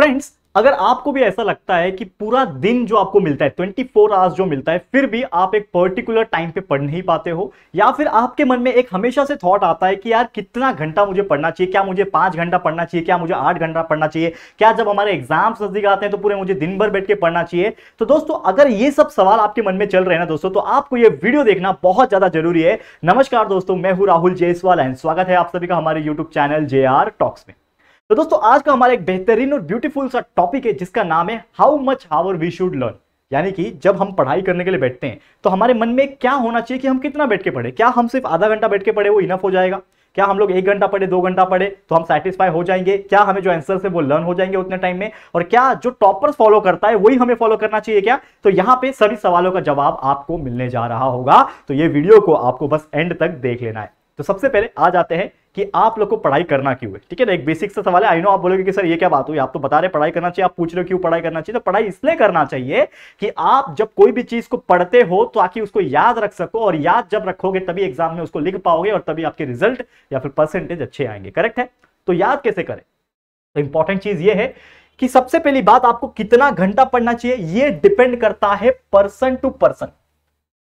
friends अगर आपको भी ऐसा लगता है कि पूरा दिन जो आपको मिलता है 24 फोर आवर्स जो मिलता है फिर भी आप एक पर्टिकुलर टाइम पे पढ़ नहीं पाते हो या फिर आपके मन में एक हमेशा से थॉट आता है कि यार कितना घंटा मुझे पढ़ना चाहिए क्या मुझे पांच घंटा पढ़ना चाहिए क्या मुझे आठ घंटा पढ़ना चाहिए क्या जब हमारे एग्जाम्स नजदीक आते हैं तो पूरे मुझे दिन भर बैठ के पढ़ना चाहिए तो दोस्तों अगर ये सब सवाल आपके मन में चल रहे ना दोस्तों तो आपको ये वीडियो देखना बहुत ज़्यादा जरूरी है नमस्कार दोस्तों मैं हूँ राहुल जयसवाल एंड स्वागत है आप सभी का हमारे यूट्यूब चैनल जे टॉक्स में तो दोस्तों आज का हमारा एक बेहतरीन और ब्यूटीफुल सा टॉपिक है जिसका नाम है how much hour we should learn यानी कि जब हम पढ़ाई करने के लिए बैठते हैं तो हमारे मन में क्या होना चाहिए कि हम कितना बैठ के पढ़े क्या हम सिर्फ आधा घंटा बैठ के पढ़े वो इनफ हो जाएगा क्या हम लोग एक घंटा पढ़े दो घंटा पढ़े तो हम सेटिस्फाई हो जाएंगे क्या हमें जो आंसर है वो लर्न हो जाएंगे उतने टाइम में और क्या जो टॉपर्स फॉलो करता है वही हमें फॉलो करना चाहिए क्या तो यहाँ पे सभी सवालों का जवाब आपको मिलने जा रहा होगा तो ये वीडियो को आपको बस एंड तक देख लेना है तो सबसे पहले आ जाते हैं कि आप लोग को पढ़ाई करना क्यों है ठीक है ना एक बेसिक सा सवाल है आई नो आप बोलोगे कि सर ये क्या बात हुई आप तो बता रहे पढ़ाई करना चाहिए आप पूछ रहे हो क्यों पढ़ाई करना चाहिए तो पढ़ाई इसलिए करना चाहिए कि आप जब कोई भी चीज को पढ़ते हो तो ताकि उसको याद रख सको और याद जब रखोगे तभी एग्जाम में उसको लिख पाओगे और तभी आपके रिजल्ट या फिर परसेंटेज अच्छे आएंगे करेक्ट है तो याद कैसे करें तो इंपॉर्टेंट चीज ये है कि सबसे पहली बात आपको कितना घंटा पढ़ना चाहिए ये डिपेंड करता है पर्सन टू पर्सन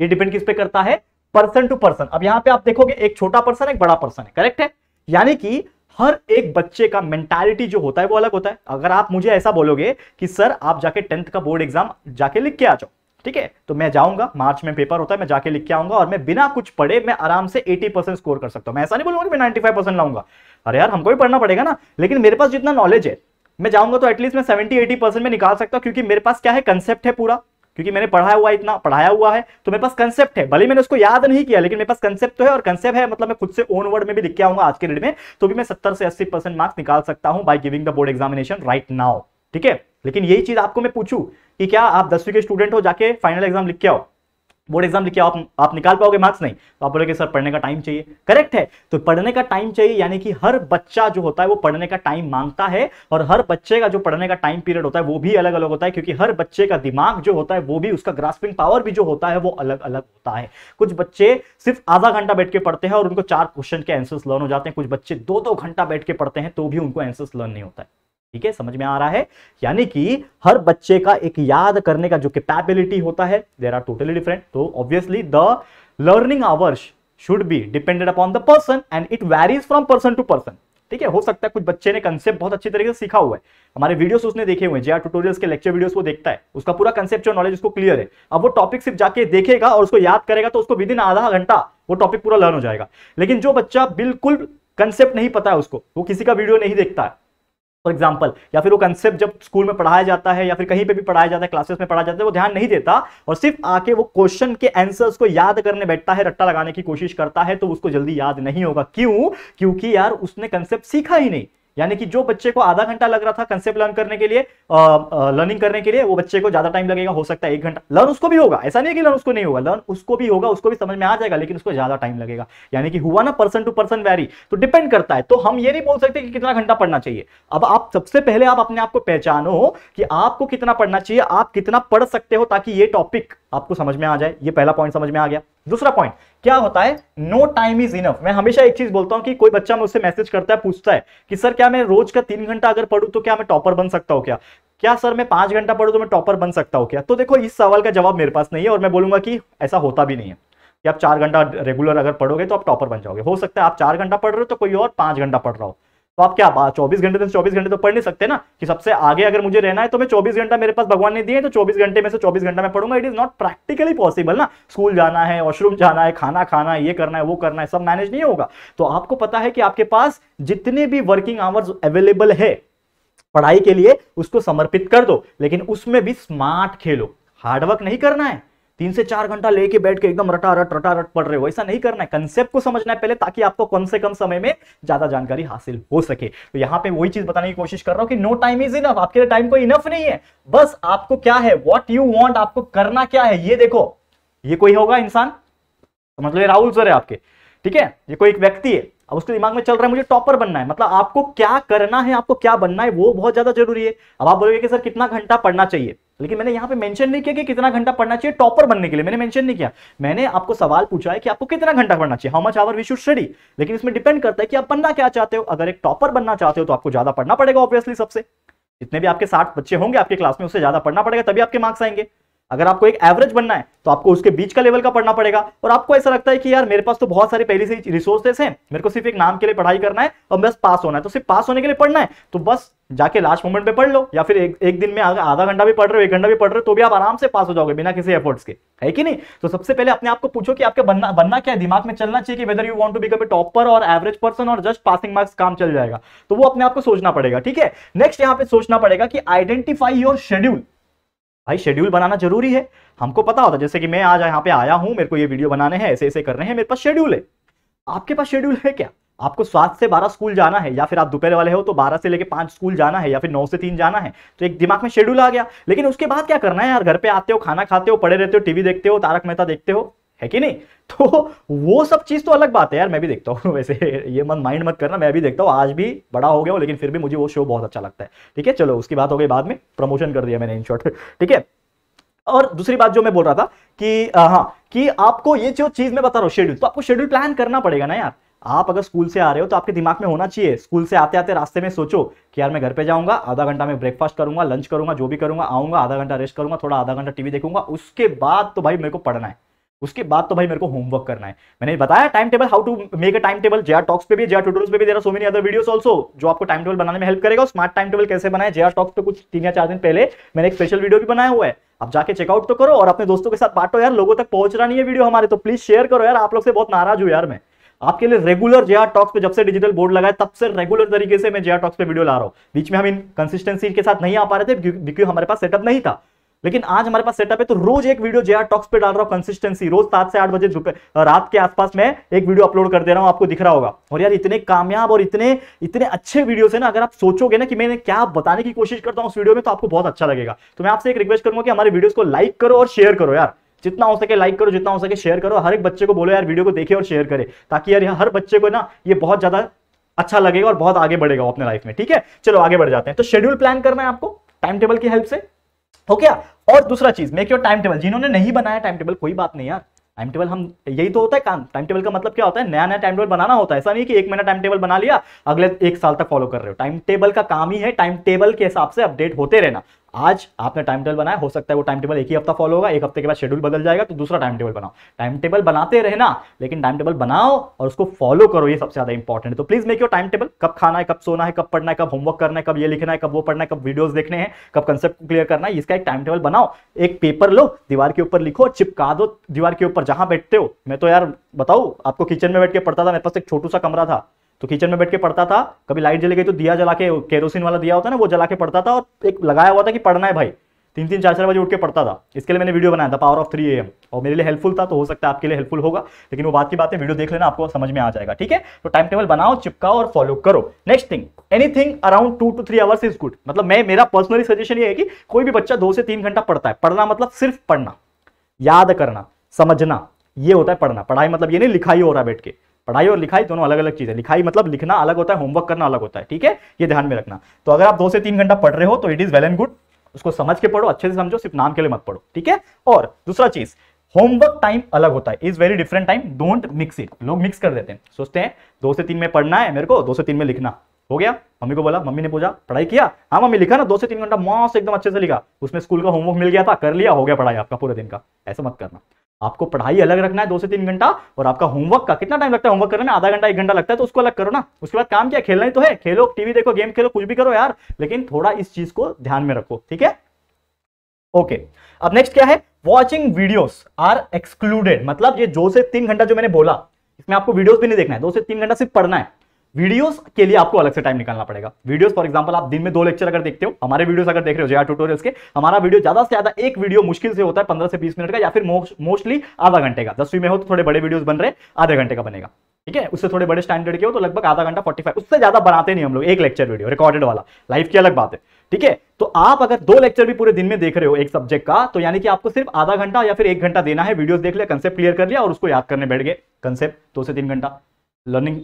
ये डिपेंड किस पे करता है पर्सन टू पर्सन अब यहां पे आप देखोगे एक छोटा पर्सन एक बड़ा पर्सन है करेक्ट है यानी कि हर एक बच्चे का मेंटालिटी जो होता है वो अलग होता है अगर आप मुझे ऐसा बोलोगे कि सर आप जाके टेंथ का बोर्ड एग्जाम जाके लिख के आ जाओ ठीक है तो मैं जाऊंगा मार्च में पेपर होता है मैं जाके लिख के आऊंगा और मैं बिना कुछ पढ़े मैं आराम से 80 परसेंट स्कोर कर सकता हूं मैं ऐसा नहीं बोलूंगा कि मैं 95 फाइव परसेंट लाऊंगा अरे यार हमको भी पढ़ना पड़ेगा ना लेकिन मेरे पास जितना नॉलेज है मैं जाऊंगा तो एटलीस्ट मैं सेवेंटी एटी में निकाल सकता हूँ क्योंकि मेरे पास क्या है कंसेप्ट है पूरा क्योंकि मैंने पढ़ाया हुआ इतना पढ़ाया हुआ है तो मेरे पास कंसेप्ट है भले मैंने उसको याद नहीं किया लेकिन मेरे पास कंसेप्ट तो है और कंसेप्ट है मतलब मैं खुद से ओन वर्ड में भी लिख के आऊंगा आज के डेट में तो भी मैं सत्तर से अस्सी परसेंट मार्क्स निकाल सकता हूं by giving the board examination right now ठीक है लेकिन यही चीज आपको मैं पूछू कि क्या आप दसवीं के स्टूडेंट हो जाके फाइनल एग्जाम लिख के आओ बोर्ड एग्जाम लिखिए आप आप निकाल पाओगे मार्क्स नहीं तो आप बोलोगे सर पढ़ने का टाइम चाहिए करेक्ट है तो पढ़ने का टाइम चाहिए यानी कि हर बच्चा जो होता है वो पढ़ने का टाइम मांगता है और हर बच्चे का जो पढ़ने का टाइम पीरियड होता है वो भी अलग अलग होता है क्योंकि हर बच्चे का दिमाग जो होता है वो भी उसका ग्रास्पिंग पावर भी जो होता है वो अलग अलग होता है कुछ बच्चे सिर्फ आधा घंटा बैठ के पढ़ते हैं और उनको चार क्वेश्चन के आंसर्स लर्न हो जाते हैं कुछ बच्चे दो दो घंटा बैठ के पढ़ते हैं तो भी उनको आंसर्स लर्न नहीं होता है ठीक है समझ में आ रहा है यानी कि हर बच्चे का एक याद करने का जो कैपेबिलिटी होता है देर आर टोटली डिफरेंट तो obviously the learning hours should be depended upon the person and it varies from person to person ठीक है हो सकता है कुछ बच्चे ने कंसेप्ट बहुत अच्छी तरीके से सीखा हुआ है हमारे वीडियोस उसने देखे हुए जेआर ट्यूटोरियल्स के लेक्चर वीडियोस वो देखता है उसका पूरा कंसेप्ट नॉलेज उसको क्लियर है अब वो टॉपिक सिर्फ जाके देखेगा और उसको याद करेगा तो उसको विद इन आधा घंटा वो टॉपिक पूरा लर्न हो जाएगा लेकिन जो बच्चा बिल्कुल कंसेप्ट नहीं पता है उसको वो किसी का वीडियो नहीं देखता है फॉर एग्जाम्पल या फिर वो कंसेप्ट जब स्कूल में पढ़ाया जाता है या फिर कहीं पे भी पढ़ाया जाता है क्लासेस में पढ़ाया जाता है वो ध्यान नहीं देता और सिर्फ आके वो क्वेश्चन के आंसर्स को याद करने बैठता है रट्टा लगाने की कोशिश करता है तो उसको जल्दी याद नहीं होगा क्यों क्योंकि यार उसने कंसेप्ट सीखा ही नहीं यानी कि जो बच्चे को आधा घंटा लग रहा था कंसेप्ट लर्न करने के लिए लर्निंग करने के लिए वो बच्चे को ज्यादा टाइम लगेगा हो सकता है एक घंटा लर्न उसको भी होगा ऐसा नहीं है कि लर्न उसको नहीं होगा लर्न उसको भी होगा उसको भी समझ में आ जाएगा लेकिन उसको ज्यादा टाइम लगेगा यानी कि हुआ ना पर्सन टू पर्सन वैरी तो डिपेंड करता है तो हम ये नहीं बोल सकते कि कितना घंटा पढ़ना चाहिए अब आप सबसे पहले आप अपने आप को पहचानो कि आपको कितना पढ़ना चाहिए आप कितना पढ़ सकते हो ताकि ये टॉपिक आपको समझ में आ जाए ये पहला पॉइंट समझ में आ गया दूसरा पॉइंट क्या होता है नो टाइम इज इनफ मैं हमेशा एक चीज बोलता हूं कि कोई बच्चा मुझसे मैसेज करता है पूछता है कि सर क्या मैं रोज का तीन घंटा अगर पढ़ू तो क्या मैं टॉपर बन सकता हूं क्या क्या सर मैं पांच घंटा पढ़ू तो मैं टॉपर बन सकता हूं क्या तो देखो इस सवाल का जवाब मेरे पास नहीं है और मैं बोलूंगा कि ऐसा होता भी नहीं है कि आप चार घंटा रेगुलर अगर पढ़ोगे तो आप टॉपर बन जाओगे हो सकता है आप चार घंटा पढ़ रहे हो तो कोई और पांच घंटा पढ़ रहा हो तो आप क्या बात चौबीस घंटे से चौबीस घंटे तो पढ़ नहीं सकते ना कि सबसे आगे अगर मुझे रहना है तो मैं चौबीस घंटा मेरे पास भगवान ने दिए तो चौबीस घंटे में से चौबीस घंटा मैं पढ़ूंगा it is not practically possible ना स्कूल जाना है वॉशरूम जाना है खाना खाना है ये करना है वो करना है सब मैनेज नहीं होगा तो आपको पता है कि आपके पास जितने भी वर्किंग आवर्स अवेलेबल है पढ़ाई के लिए उसको समर्पित कर दो लेकिन उसमें भी स्मार्ट खेलो हार्डवर्क नहीं करना है तीन से चार घंटा लेके बैठ के एकदम रटारट रटारट पढ़ रहे हो ऐसा नहीं करना है कंसेप्ट को समझना है पहले ताकि आपको कम से कम समय में ज्यादा जानकारी हासिल हो सके तो यहाँ पे वही चीज बताने की कोशिश कर रहा हूँ कि नो टाइम इज इनफ आपके लिए टाइम कोई इनफ नहीं है बस आपको क्या है वॉट यू वॉन्ट आपको करना क्या है ये देखो ये कोई होगा इंसान मतलब ये राहुल सर है आपके ठीक है ये कोई एक व्यक्ति है अब उसके दिमाग में चल रहा है मुझे टॉपर बनना है मतलब आपको क्या करना है आपको क्या बनना है वो बहुत ज्यादा जरूरी है अब आप बोलोगे कि सर कितना घंटा पढ़ना चाहिए लेकिन मैंने यहाँ पे मेंशन नहीं किया कि कितना घंटा पढ़ना चाहिए टॉपर बनने के लिए मैंने मेंशन नहीं किया मैंने आपको सवाल पूछा है कि आपको कितना घंटा पढ़ना चाहिए how much hour we should study लेकिन इसमें डिपेंड करता है कि आप बनना क्या चाहते हो अगर एक टॉपर बनना चाहते हो तो आपको ज्यादा पढ़ना पड़ेगा ऑब्वियसली सबसे जितने भी आपके साठ बच्चे होंगे आपके क्लास में उससे ज्यादा पढ़ना पड़ेगा तभी आपके मार्क्स आएंगे अगर आपको एक एवरेज बनना है तो आपको उसके बीच का लेवल का पढ़ना पड़ेगा और आपको ऐसा लगता है कि यार मेरे पास तो बहुत सारे पहले से रिसोर्सेस हैं मेरे को सिर्फ एक नाम के लिए पढ़ाई करना है और बस पास होना है तो सिर्फ पास होने के लिए पढ़ना है तो बस जाके लास्ट मोमेंट पे पढ़ लो या फिर एक, एक दिन में आधा घंटा भी पढ़ रहे हो एक घंटा भी पढ़ रहे हो तो भी आप आराम से पास हो जाओगे बिना किसी एफर्ट्स के है कि नहीं तो सबसे पहले अपने आपको पूछो कि आपके बनना बनना क्या है दिमाग में चलना चाहिए कि whether you want to become a topper और एवरेज पर्सन और जस्ट पासिंग मार्क्स काम चल जाएगा तो वो अपने आपको सोचना पड़ेगा ठीक है नेक्स्ट यहाँ पे सोचना पड़ेगा कि आइडेंटिफाई योर शेड्यूल भाई शेड्यूल बनाना जरूरी है हमको पता होता जैसे कि मैं आज यहाँ पे आया हूँ मेरे को ये वीडियो बनाने हैं ऐसे ऐसे कर रहे हैं मेरे पास शेड्यूल है आपके पास शेड्यूल है क्या आपको सात से बारह स्कूल जाना है या फिर आप दोपहर वाले हो तो बारह से लेकर पांच स्कूल जाना है या फिर नौ से तीन जाना है तो एक दिमाग में शेड्यूल आ गया लेकिन उसके बाद क्या करना है यार घर पे आते हो खाना खाते हो पड़े रहते हो टीवी देखते हो तारक मेहता देखते हो है कि नहीं तो वो सब चीज़ तो अलग बात है यार मैं भी देखता हूँ वैसे ये मन माइंड मत करना मैं भी देखता हूँ आज भी बड़ा हो गया हूँ लेकिन फिर भी मुझे वो शो बहुत अच्छा लगता है ठीक है चलो उसकी बात हो गई बाद में प्रमोशन कर दिया मैंने इन शॉर्ट ठीक है और दूसरी बात जो मैं बोल रहा था कि हाँ कि आपको ये जो चीज़ मैं बता रहा हूँ शेड्यूल तो आपको शेड्यूल प्लान करना पड़ेगा ना यार आप अगर स्कूल से आ रहे हो तो आपके दिमाग में होना चाहिए स्कूल से आते आते रास्ते में सोचो कि यार मैं घर पे जाऊंगा आधा घंटा मैं ब्रेकफास्ट करूंगा लंच करूंगा जो भी करूंगा आऊंगा आधा घंटा रेस्ट करूंगा थोड़ा आधा घंटा टीवी देखूंगा उसके बाद तो भाई मेरे को पढ़ना है उसके बाद तो भाई मेरे को होमवर्क करना है मैंने बताया time table how to make a time table JR talks पे भी जेआर ट्यूटोरियल्स पे भी there so many other videos also जो आपको टाइम टेबल बनाने में हेल्प करेगा स्मार्ट टाइम टेबल कैसे बनाए जेआर टॉक्स पे कुछ तीन या चार दिन पहले मैंने एक स्पेशल वीडियो भी बनाया हुआ है आप जाके चेकआउट तो करो और अपने दोस्तों के साथ बांटो यार लोगों तक पहुंच रहा नहीं है वीडियो हमारे तो प्लीज शेयर करो यार आप लोग से बहुत नाराज हूँ यार मैं आपके लिए रेगुलर जेआर टॉक्स पे जब से डिजिटल बोर्ड लगा है तब से रेगुलर तरीके से मैं जेआर टॉक्स पे वीडियो ला रहा हूँ बीच में हम इन कंसिस्टेंसी के साथ नहीं आ पा रहे थे क्योंकि हमारे पास सेटअप नहीं था लेकिन आज हमारे पास सेटअप है तो रोज एक वीडियो जेआर टॉक्स पे डाल रहा हूँ कंसिस्टेंसी रोज सात से आठ बजे रात के आसपास मैं एक वीडियो अपलोड कर दे रहा हूँ आपको दिख रहा होगा और यार इतने कामयाब और इतने इतने अच्छे वीडियो है ना अगर आप सोचोगे ना कि मैंने क्या बताने की कोशिश करता हूँ उस वीडियो में तो आपको बहुत अच्छा लगेगा तो मैं आपसे एक रिक्वेस्ट करूंगा कि हमारे वीडियो को लाइक करो और शेयर करो यार जितना हो सके लाइक करो जितना हो सके शेयर करो हर एक बच्चे को बोलो यार वीडियो को देखे और शेयर करे ताकि यार हर बच्चे को ना ये बहुत ज्यादा अच्छा लगेगा और बहुत आगे बढ़ेगा अपने लाइफ में ठीक है चलो आगे बढ़ जाते हैं तो शेड्यूल प्लान करना है आपको टाइम टेबल की हेल्प से हो गया और दूसरा चीज मेक योर टाइम टेबल जिन्होंने नहीं बनाया टाइम टेबल कोई बात नहीं यार टाइम टेबल हम यही तो होता है काम टाइम टेबल का मतलब क्या होता है नया नया टाइम टेबल बनाना होता है ऐसा नहीं कि एक महीना टाइम टेबल बना लिया अगले एक साल तक फॉलो कर रहे हो टाइम टेबल का काम ही है टाइम टेबल के हिसाब से अपडेट होते रहना आज आपने टाइम टेबल बनाया हो सकता है वो टाइम टेबल एक ही हफ्ता फॉलो होगा एक हफ्ते के बाद शेड्यूल बदल जाएगा तो दूसरा टाइम टेबल बनाओ टाइम टेबल बनाते रहना लेकिन टाइम टेबल बनाओ और उसको फॉलो करो ये सबसे ज्यादा इंपॉर्टेंट है तो please make your time table कब खाना है कब सोना है कब पढ़ना है कब होमवर्क करना है कब ये लिखना है कब वो पढ़ना है कब वीडियोज देखने हैं कब कंसेप्ट क्लियर करना है इसका एक टाइम टेबल बनाओ एक पेपर लो दीवार के ऊपर लिखो चिपका दो दीवार के ऊपर जहां बैठते हो मैं तो यार बताऊ आपको किचन में बैठ के पढ़ता था मेरे पास एक छोटू सा कमरा था तो किचन में बैठ के पढ़ता था कभी लाइट जली गई तो दिया जला के केरोसिन वाला दिया होता है ना वो जला के पढ़ता था और एक लगाया हुआ था कि पढ़ना है भाई तीन तीन चार चार बजे उठ के पढ़ता था इसके लिए मैंने वीडियो बनाया था पावर ऑफ थ्री एम और मेरे लिए हेल्पफुल था तो हो सकता है आपके लिए हेल्पफुल होगा लेकिन वो बात की बात है वीडियो देख लेना आपको समझ में आ जाएगा ठीक है तो टाइम टेबल बनाओ चिपकाओ और फॉलो करो next thing anything around two two three hours is good मतलब मैं मेरा पर्सनली सजेशन ये है कि कोई भी बच्चा दो से तीन घंटा पढ़ता है पढ़ना मतलब सिर्फ पढ़ना याद करना समझना ये होता है पढ़ना पढ़ाई मतलब ये नहीं लिखाई हो रहा है बैठ के पढ़ाई और लिखाई दोनों अलग अलग चीज़ है लिखाई मतलब लिखना अलग होता है होमवर्क करना अलग होता है ठीक है ये ध्यान में रखना तो अगर आप दो से तीन घंटा पढ़ रहे हो तो it is well and good उसको समझ के पढ़ो अच्छे से समझो सिर्फ नाम के लिए मत पढ़ो ठीक है और दूसरा चीज़ होमवर्क टाइम अलग होता है is very different time don't mix it लोग मिक्स कर देते हैं सोचते हैं दो से तीन में पढ़ना है मेरे को दो से तीन में लिखना हो गया मम्मी को बोला मम्मी ने पूछा पढ़ाई किया हाँ मम्मी लिखा ना दो से तीन घंटा मॉस एकदम अच्छे से लिखा उसमें स्कूल का होमवर्क मिल गया था कर लिया हो गया पढ़ाई आपका पूरे दिन का ऐसा मत करना आपको पढ़ाई अलग रखना है दो से तीन घंटा और आपका होमवर्क का कितना टाइम लगता है होमवर्क करने में आधा घंटा एक घंटा लगता है तो उसको अलग करो ना उसके बाद काम क्या खेलना ही तो है खेलो टीवी देखो गेम खेलो कुछ भी करो यार लेकिन थोड़ा इस चीज को ध्यान में रखो ठीक है ओके अब नेक्स्ट क्या है वॉचिंग वीडियोस आर एक्सक्लूडेड मतलब ये दो से तीन घंटा जो मैंने बोला इसमें आपको वीडियोज भी नहीं देखना है दो से तीन घंटा सिर्फ पढ़ना है वीडियोस के लिए आपको अलग से टाइम निकालना पड़ेगा वीडियोस फॉर एग्जांपल आप दिन में दो लेक्चर अगर देखते हो हमारे वीडियोस अगर देख रहे हो जया ट्यूटोरियल्स के हमारा वीडियो ज्यादा से ज्यादा एक वीडियो मुश्किल से होता है पंद्रह से बीस मिनट का या फिर मोस्टली आधा घंटे का दसवीं में हो तो थोड़े बड़े वीडियो बन रहे आधे घंटे का बनेगा ठीक है उससे थोड़े बड़े स्टैंडर्ड के हो तो लगभग आधा घंटा फोर्टी फाइव उससे ज्यादा बनाते नहीं हम लोग एक लेक्चर वीडियो रिकॉर्डेड वाला लाइफ की अलग बात है ठीक है तो आप अगर दो लेक्चर भी पूरे दिन में देख रहे हो एक सब्जेक्ट का तो यानी कि आपको सिर्फ आधा घंटा या फिर एक घंटा देना है वीडियोस देख लिया कंसेप्ट क्लियर कर लिया और उसको याद करने बैठ गए कंसेप्ट दो से तीन घंटा लर्निंग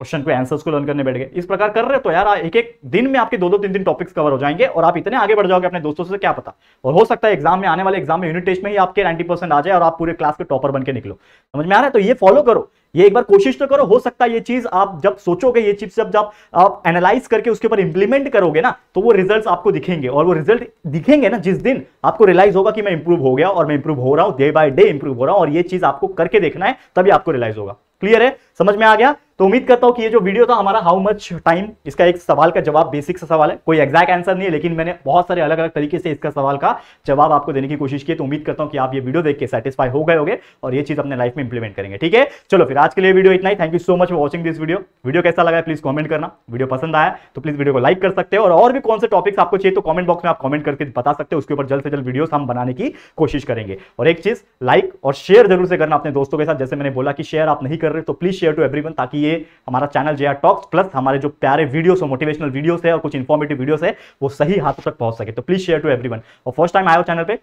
क्वेश्चन को आंसर्स को लर्न करने बैठ गए इस प्रकार कर रहे हो तो यार एक एक दिन में आपके दो दो तीन तीन टॉपिक्स कवर हो जाएंगे और आप इतने आगे बढ़ जाओगे अपने दोस्तों से क्या पता और हो सकता है एग्जाम में आने वाले एग्जाम में यूनिट टेस्ट में ही आपके नाइन्टी परसेंट आ जाए और आप पूरे क्लास के टॉपर बन के निकलो समझ में आ रहा है तो ये फॉलो करो ये एक बार कोशिश तो करो हो सकता है ये चीज आप जब सोचोगे ये चीज जब जब आप एनालाइज करके उसके ऊपर इंप्लीमेंट करोगे ना तो वो रिजल्ट्स आपको दिखेंगे और वो रिजल्ट दिखेंगे ना जिस दिन आपको रियलाइज होगा कि मैं इंप्रूव हो गया और मैं इंप्रूव हो रहा हूं डे बाय डे इंप्रूव हो रहा हूं और ये चीज आपको करके देखना है तभी आपको रियलाइज होगा क्लियर है समझ में आ गया तो उम्मीद करता हूँ कि ये जो वीडियो था हमारा हाउ मच टाइम इसका एक सवाल का जवाब बेसिक सा सवाल है कोई एग्जैक्ट आंसर नहीं है लेकिन मैंने बहुत सारे अलग अलग तरीके से इसका सवाल का जवाब आपको देने की कोशिश की तो उम्मीद करता हूँ कि आप ये वीडियो देख के सेटिस्फाई हो गए होंगे और ये चीज अपने लाइफ में इंप्लीमेंट करेंगे ठीक है चलो फिर आज के लिए वीडियो इतना ही thank you so much for watching this video video कैसा लगा प्लीज कॉमेंट करना वीडियो पसंद आया तो प्लीज वीडियो को लाइक कर सकते हो और, और भी कौन से टॉपिक्स आपको चाहिए तो कॉमेंट बॉक्स में आप कॉमेंट करके बता सकते हो उसके ऊपर जल्द से जल्द वीडियो हम बनाने की कोशिश करेंगे और एक चीज लाइक और शेयर जरूर से करना अपने दोस्तों के साथ जैसे मैंने बोला कि शेयर आप नहीं कर रहे तो प्लीज शेयर टू एवरी ताकि ये लिए हमारा चैनल जे टॉक्स प्लस हमारे जो प्यारे वीडियोस और मोटिवेशनल वीडियोस है और कुछ इन्फॉर्मेटिव वीडियोस है वो सही हाथों तक पहुंच सके तो प्लीज शेयर टू एवरीवन और फर्स्ट टाइम आयो चैनल पे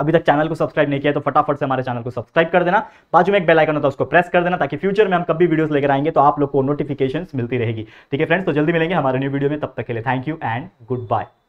अभी तक चैनल को सब्सक्राइब नहीं किया तो फटाफट से हमारे चैनल को सब्सक्राइब कर देना बाजू में एक बेल आइकन होता है तो उसको प्रेस कर देना ताकि फ्यूचर में हम कभी वीडियोस लेकर आएंगे तो आप लोग को नोटिफिकेशन मिलती रहेगी ठीक है फ्रेंड्स तो जल्दी मिलेंगे हमारे न्यू वीडियो में तब तक के लिए thank you and good bye